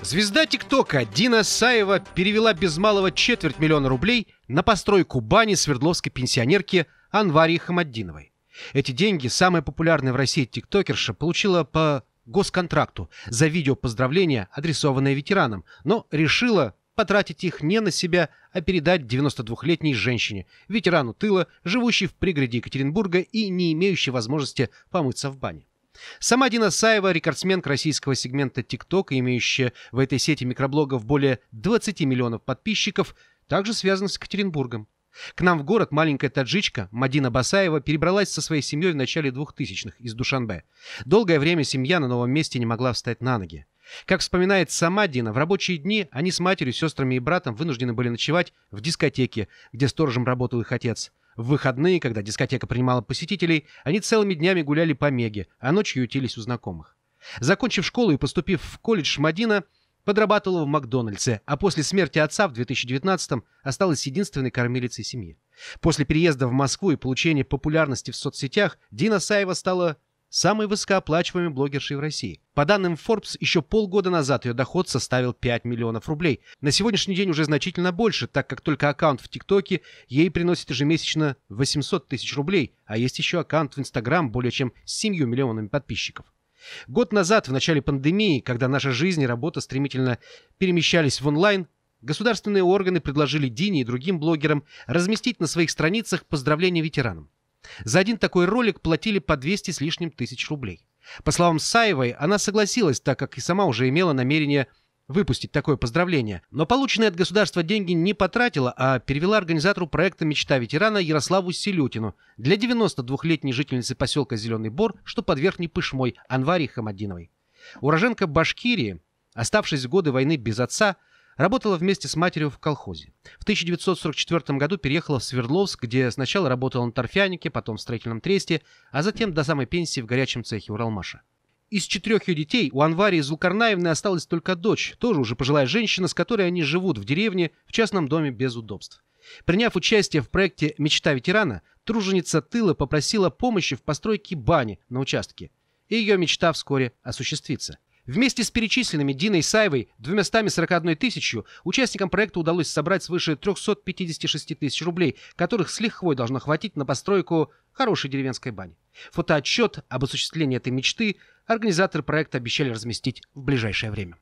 Звезда ТикТока Дина Саева перевела без малого четверть миллиона рублей на постройку бани свердловской пенсионерки Анварии Хамаддиновой. Эти деньги самая популярная в России тиктокерша получила по госконтракту за видео поздравления, адресованное ветеранам, но решила потратить их не на себя, а передать 92-летней женщине, ветерану тыла, живущей в пригороде Екатеринбурга и не имеющей возможности помыться в бане. Сама Дина Саева – рекордсменка российского сегмента TikTok, имеющая в этой сети микроблогов более 20 миллионов подписчиков, также связана с Екатеринбургом. К нам в город маленькая таджичка Мадина Басаева перебралась со своей семьей в начале 2000-х из Душанбе. Долгое время семья на новом месте не могла встать на ноги. Как вспоминает сама Дина, в рабочие дни они с матерью, сестрами и братом вынуждены были ночевать в дискотеке, где сторожем работал их отец. В выходные, когда дискотека принимала посетителей, они целыми днями гуляли по Меге, а ночью ютились у знакомых. Закончив школу и поступив в колледж Мадина, подрабатывала в Макдональдсе, а после смерти отца в 2019-м осталась единственной кормилицей семьи. После переезда в Москву и получения популярности в соцсетях Дина Саева стала самой высокооплачиваемой блогершей в России. По данным Forbes, еще полгода назад ее доход составил 5 миллионов рублей. На сегодняшний день уже значительно больше, так как только аккаунт в ТикТоке ей приносит ежемесячно 800 тысяч рублей, а есть еще аккаунт в Инстаграм более чем с 7 миллионами подписчиков. Год назад, в начале пандемии, когда наша жизнь и работа стремительно перемещались в онлайн, государственные органы предложили Дине и другим блогерам разместить на своих страницах поздравления ветеранам. За один такой ролик платили по 200 с лишним тысяч рублей. По словам Саевой, она согласилась, так как и сама уже имела намерение выпустить такое поздравление, но полученные от государства деньги не потратила, а перевела организатору проекта «Мечта ветерана» Ярославу Селютину для 92-летней жительницы поселка Зеленый Бор, что под Верхней Пышмой, Анвари Хамадиновой. Уроженка Башкирии, оставшись в годы войны без отца, Работала вместе с матерью в колхозе. В 1944 году переехала в Свердловск, где сначала работала на торфянике, потом в строительном тресте, а затем до самой пенсии в горячем цехе Уралмаша. Из четырех ее детей у Анварии Зулкарнаевны осталась только дочь, тоже уже пожилая женщина, с которой они живут в деревне в частном доме без удобств. Приняв участие в проекте «Мечта ветерана», труженица тыла попросила помощи в постройке бани на участке. И ее мечта вскоре осуществится. Вместе с перечисленными Диной Саевой 241 тысячью участникам проекта удалось собрать свыше 356 тысяч рублей, которых с лихвой должно хватить на постройку хорошей деревенской бани. Фотоотчет об осуществлении этой мечты организаторы проекта обещали разместить в ближайшее время.